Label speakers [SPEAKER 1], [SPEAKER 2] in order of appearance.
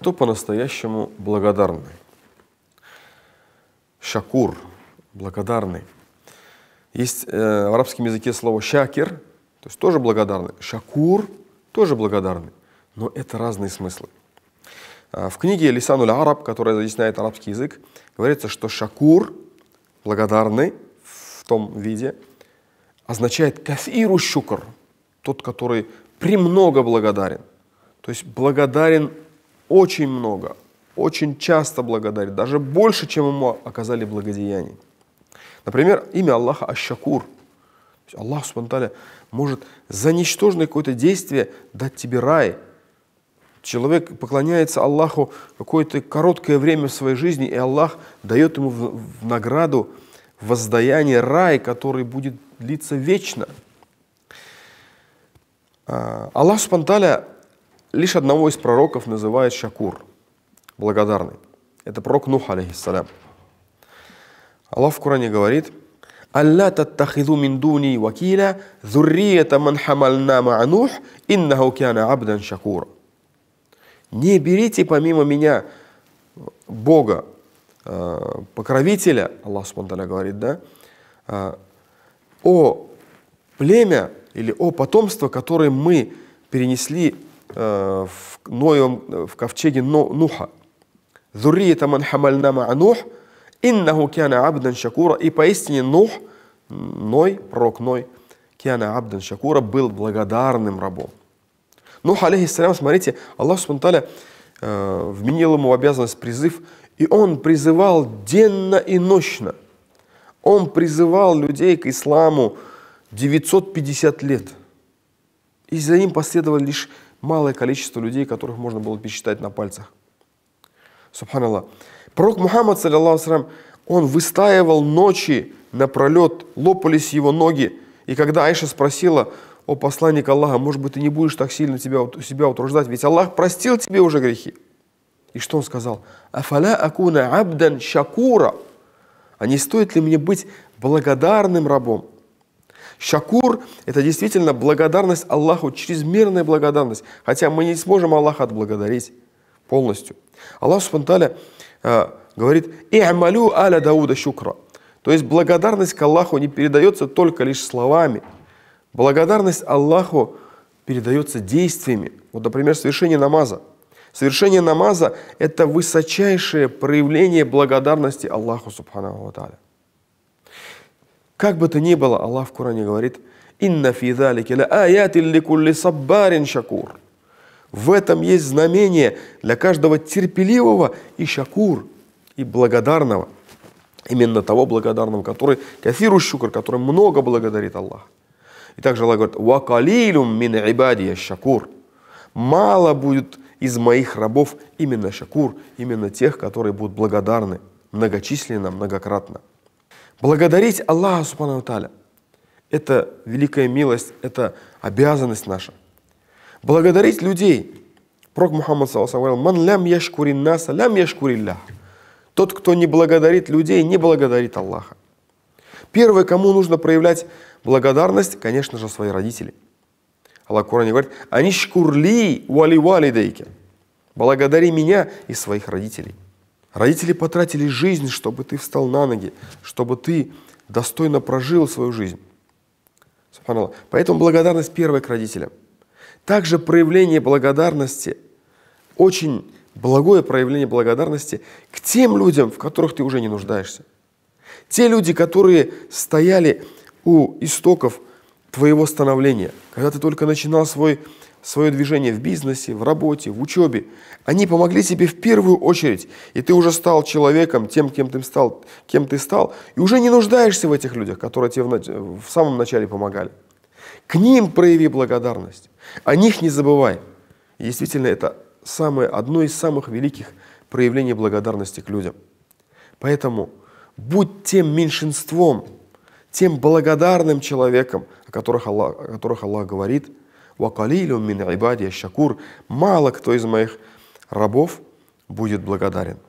[SPEAKER 1] Кто по-настоящему благодарный? Шакур, благодарный. Есть э, в арабском языке слово шакер, то есть тоже благодарный. Шакур тоже благодарный, но это разные смыслы. А, в книге Лисануля Араб, которая разъясняет арабский язык, говорится, что шакур, благодарный в том виде, означает кафиру шукр, тот, который премного благодарен. То есть благодарен очень много, очень часто благодарит, даже больше, чем ему оказали благодеяний. Например, имя Аллаха аш Аллах Субтитры может за ничтожное какое-то действие дать тебе рай. Человек поклоняется Аллаху какое-то короткое время в своей жизни, и Аллах дает ему в награду воздаяние, рай, который будет длиться вечно. А, Аллах Субтитры Лишь одного из пророков называют Шакур, благодарный. Это пророк Нух, алейхиссалям. Аллах в Коране говорит, «Алла таттахиду мин дуни вакиля зуррията ман хамальна ма'анух иннаху кяна абдан шакура». «Не берите помимо меня э, Бога, э, покровителя, Аллах Субтитры говорит, да, «э, о племя или о потомство, которое мы перенесли Э, в, Ноем, э, в ковчеге Нуха. «Зурриета ман хамальна маа Нух, иннаху кяна абдан шакура». И поистине Нух, Ной, пророк Ной, кяна абдан шакура, был благодарным рабом. Нух, алейхиссалям, смотрите, Аллах спонталя э, вменил ему обязанность призыв, и он призывал денно и нощно. Он призывал людей к исламу 950 лет – и за ним последовало лишь малое количество людей, которых можно было пересчитать на пальцах. Субханаллах. Пророк Мухаммад, саллиллаху он выстаивал ночи напролет, лопались его ноги. И когда Айша спросила, о посланник Аллаха, может быть, ты не будешь так сильно тебя, себя утруждать, ведь Аллах простил тебе уже грехи. И что он сказал? «Афаля акуна абдан шакура». А не стоит ли мне быть благодарным рабом? Шакур – это действительно благодарность Аллаху, чрезмерная благодарность. Хотя мы не сможем Аллаха отблагодарить полностью. Аллах Субтитры э, говорит «И'малю аля Дауда шукра». То есть благодарность к Аллаху не передается только лишь словами. Благодарность Аллаху передается действиями. Вот, например, совершение намаза. Совершение намаза – это высочайшее проявление благодарности Аллаху Субхану Ва как бы то ни было, Аллах в Коране говорит, «Инна фи залики ля аятин ликулли саббарин шакур». В этом есть знамение для каждого терпеливого и шакур, и благодарного. Именно того благодарного, который кафиру шукр, который много благодарит Аллах. И также Аллах говорит, «Вакалилюм мин ибадия шакур». Мало будет из моих рабов именно шакур, именно тех, которые будут благодарны многочисленно, многократно. Благодарить Аллаха Субхану Таля – это великая милость, это обязанность наша. Благодарить людей. Пророк Мухаммад говорил, «Ман лям яшкурин наса, лям яшкурилля». Тот, кто не благодарит людей, не благодарит Аллаха. Первое, кому нужно проявлять благодарность, конечно же, свои родители. Аллах в говорит, «Они шкурли вали валидейки». «Благодари меня и своих родителей». Родители потратили жизнь, чтобы ты встал на ноги, чтобы ты достойно прожил свою жизнь. Поэтому благодарность первая к родителям. Также проявление благодарности, очень благое проявление благодарности к тем людям, в которых ты уже не нуждаешься. Те люди, которые стояли у истоков твоего становления, когда ты только начинал свой свое движение в бизнесе, в работе, в учебе. Они помогли тебе в первую очередь, и ты уже стал человеком, тем, кем ты стал, кем ты стал, и уже не нуждаешься в этих людях, которые тебе в, в самом начале помогали. К ним прояви благодарность. О них не забывай. И действительно, это самое, одно из самых великих проявлений благодарности к людям. Поэтому будь тем меньшинством, тем благодарным человеком, о которых Аллах, о которых Аллах говорит – «Вакалилю мин ибади шакур» – «Мало кто из моих рабов будет благодарен».